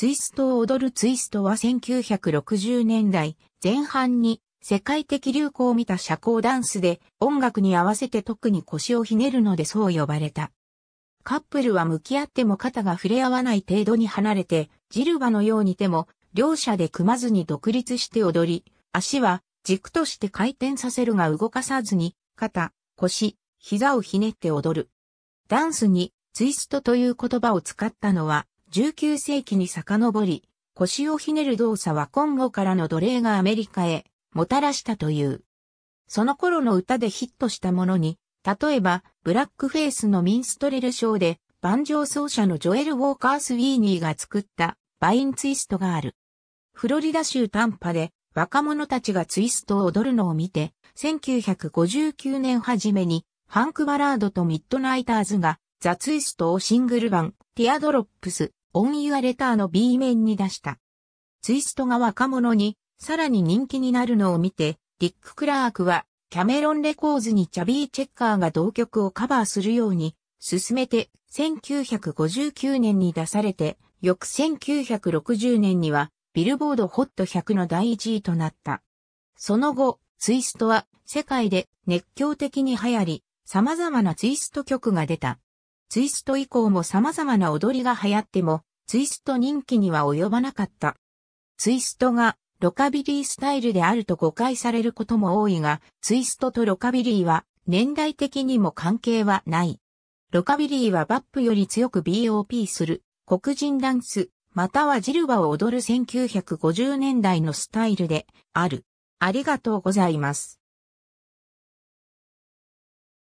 ツイストを踊るツイストは1960年代前半に世界的流行を見た社交ダンスで音楽に合わせて特に腰をひねるのでそう呼ばれた。カップルは向き合っても肩が触れ合わない程度に離れてジルバのように手も両者で組まずに独立して踊り、足は軸として回転させるが動かさずに肩、腰、膝をひねって踊る。ダンスにツイストという言葉を使ったのは19世紀に遡り、腰をひねる動作は今後からの奴隷がアメリカへもたらしたという。その頃の歌でヒットしたものに、例えば、ブラックフェイスのミンストレルショーで、万丈奏者のジョエル・ウォーカー・スウィーニーが作ったバインツイストがある。フロリダ州タンパで若者たちがツイストを踊るのを見て、1959年初めにハンク・バラードとミッドナイターズがザ・ツイストをシングル版ティアドロップスオン・ユア・レターの B 面に出した。ツイストが若者にさらに人気になるのを見て、リック・クラークはキャメロン・レコーズにチャビー・チェッカーが同曲をカバーするように進めて1959年に出されて、翌1960年にはビルボードホット100の第1位となった。その後、ツイストは世界で熱狂的に流行り、様々なツイスト曲が出た。ツイスト以降も様々な踊りが流行っても、ツイスト人気には及ばなかった。ツイストがロカビリースタイルであると誤解されることも多いが、ツイストとロカビリーは年代的にも関係はない。ロカビリーはバップより強く BOP する黒人ダンス、またはジルバを踊る1950年代のスタイルである。ありがとうございます。